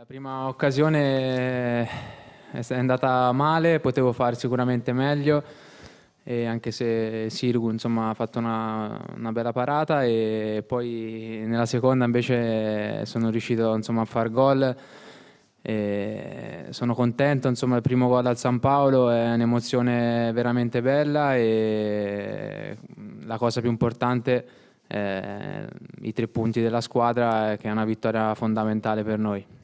La prima occasione eh, è andata male, potevo fare sicuramente meglio, anche se Sirgu insomma, ha fatto una, una, bella parata e poi nella seconda invece sono riuscito insomma, a far gol. E sono contento, insomma, il primo gol al San Paolo è un'emozione veramente bella e la cosa più importante è eh, i tre punti della squadra eh, che è una vittoria fondamentale per noi.